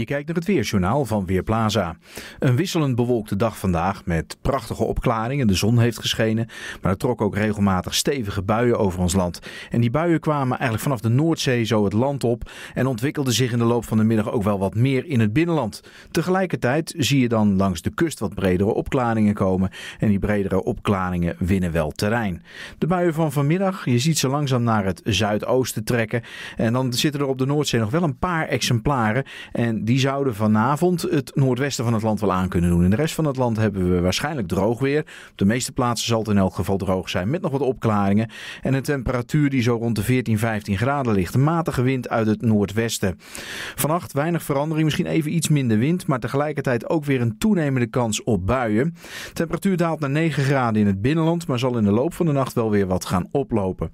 Je kijkt naar het Weerjournaal van Weerplaza. Een wisselend bewolkte dag vandaag met prachtige opklaringen. De zon heeft geschenen, maar er trok ook regelmatig stevige buien over ons land. En die buien kwamen eigenlijk vanaf de Noordzee zo het land op en ontwikkelden zich in de loop van de middag ook wel wat meer in het binnenland. Tegelijkertijd zie je dan langs de kust wat bredere opklaringen komen en die bredere opklaringen winnen wel terrein. De buien van vanmiddag, je ziet ze langzaam naar het zuidoosten trekken en dan zitten er op de Noordzee nog wel een paar exemplaren en die die zouden vanavond het noordwesten van het land wel aan kunnen doen. In de rest van het land hebben we waarschijnlijk droog weer. Op de meeste plaatsen zal het in elk geval droog zijn met nog wat opklaringen. En een temperatuur die zo rond de 14, 15 graden ligt. Matige wind uit het noordwesten. Vannacht weinig verandering, misschien even iets minder wind. Maar tegelijkertijd ook weer een toenemende kans op buien. De temperatuur daalt naar 9 graden in het binnenland. Maar zal in de loop van de nacht wel weer wat gaan oplopen.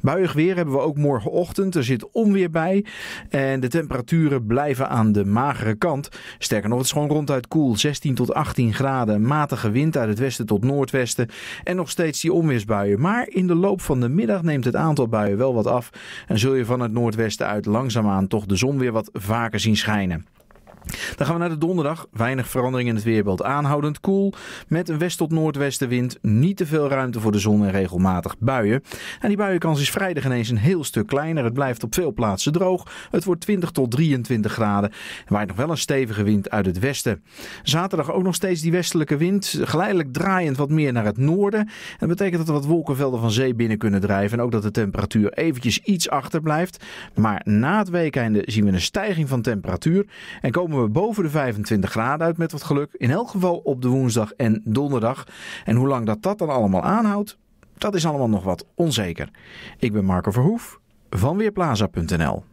Buiig weer hebben we ook morgenochtend. Er zit onweer bij. En de temperaturen blijven aan de magere kant. Sterker nog, het is gewoon ronduit koel. 16 tot 18 graden, matige wind uit het westen tot noordwesten. En nog steeds die onweersbuien. Maar in de loop van de middag neemt het aantal buien wel wat af. En zul je van het noordwesten uit langzaamaan toch de zon weer wat vaker zien schijnen. Dan gaan we naar de donderdag. Weinig verandering in het weerbeeld. Aanhoudend koel. Met een west tot noordwestenwind. Niet te veel ruimte voor de zon en regelmatig buien. En die buienkans is vrijdag ineens een heel stuk kleiner. Het blijft op veel plaatsen droog. Het wordt 20 tot 23 graden. Er waait nog wel een stevige wind uit het westen. Zaterdag ook nog steeds die westelijke wind. Geleidelijk draaiend wat meer naar het noorden. En dat betekent dat er wat wolkenvelden van zee binnen kunnen drijven. En ook dat de temperatuur eventjes iets achterblijft. Maar na het weekende zien we een stijging van temperatuur. En komen we we boven de 25 graden uit met wat geluk. In elk geval op de woensdag en donderdag. En hoe lang dat dat dan allemaal aanhoudt, dat is allemaal nog wat onzeker. Ik ben Marco Verhoef van Weerplaza.nl.